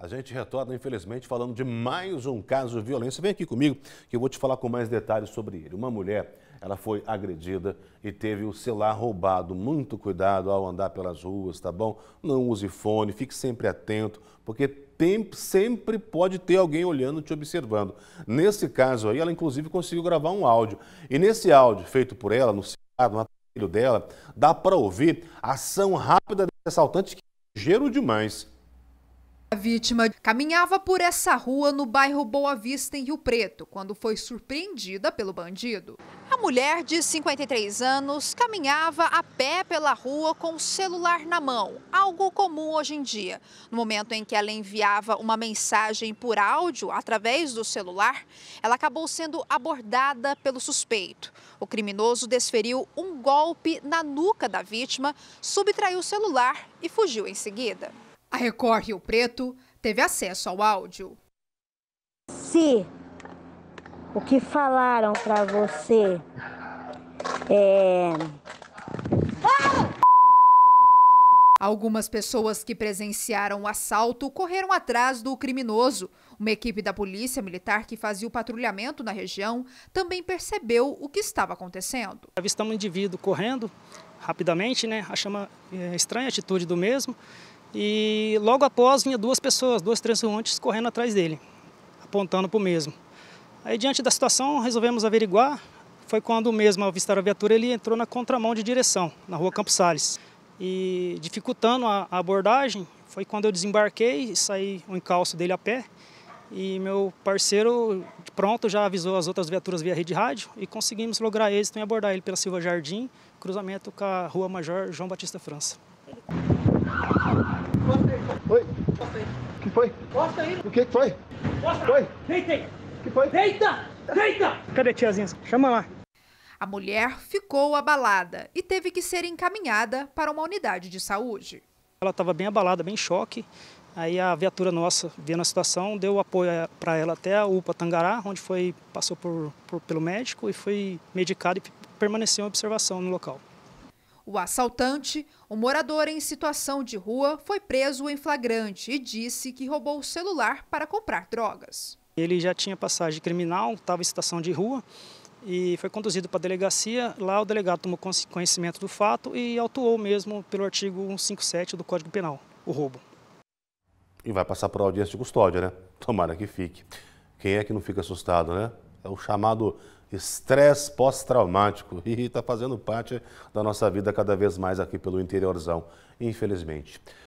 A gente retorna, infelizmente, falando de mais um caso de violência. Vem aqui comigo que eu vou te falar com mais detalhes sobre ele. Uma mulher, ela foi agredida e teve o celular roubado. Muito cuidado ao andar pelas ruas, tá bom? Não use fone, fique sempre atento, porque sempre pode ter alguém olhando, te observando. Nesse caso aí, ela inclusive conseguiu gravar um áudio. E nesse áudio, feito por ela, no celular, no aparelho dela, dá para ouvir a ação rápida desse assaltante que é ligeiro demais a vítima caminhava por essa rua no bairro Boa Vista, em Rio Preto, quando foi surpreendida pelo bandido. A mulher de 53 anos caminhava a pé pela rua com o celular na mão, algo comum hoje em dia. No momento em que ela enviava uma mensagem por áudio através do celular, ela acabou sendo abordada pelo suspeito. O criminoso desferiu um golpe na nuca da vítima, subtraiu o celular e fugiu em seguida. A Record Rio Preto teve acesso ao áudio. Se o que falaram para você é. Algumas pessoas que presenciaram o assalto correram atrás do criminoso. Uma equipe da polícia militar que fazia o patrulhamento na região também percebeu o que estava acontecendo. Avistamos um indivíduo correndo rapidamente, né? Achamos eh, estranha a atitude do mesmo e logo após vinha duas pessoas, duas transeuntes correndo atrás dele, apontando para o mesmo. Aí diante da situação resolvemos averiguar, foi quando o mesmo avistar a viatura, ele entrou na contramão de direção, na rua Campos Sales. E dificultando a, abordagem, foi quando eu desembarquei, saí o encalço dele a pé, e meu parceiro, pronto, já avisou as outras viaturas via rede rádio e conseguimos lograr êxito em abordar ele pela Silva Jardim, cruzamento com a Rua Major João Batista França. Foi? O que foi? Mostra aí. O que foi? Mostra. Foi? Deita O que foi? Deita! Deita! Cadê tiazinha? Chama lá. A mulher ficou abalada e teve que ser encaminhada para uma unidade de saúde. Ela estava bem abalada, bem em choque. Aí a viatura nossa, vendo a situação, deu apoio eh, para ela até a UPA Tangará, onde foi passou por, por, pelo médico e foi medicada e permaneceu em observação no local. O assaltante, um morador em situação de rua, foi preso em flagrante e disse que roubou o celular para comprar drogas. Ele já tinha passagem criminal, estava em situação de rua e foi conduzido para a delegacia. Lá o delegado tomou conhecimento do fato e autuou mesmo pelo artigo 157 do Código Penal, o roubo. E vai passar por audiência de custódia, né? Tomara que fique. Quem é que não fica assustado, né? é o chamado estresse pós-traumático e está fazendo parte da nossa vida cada vez mais aqui pelo interiorzão, infelizmente.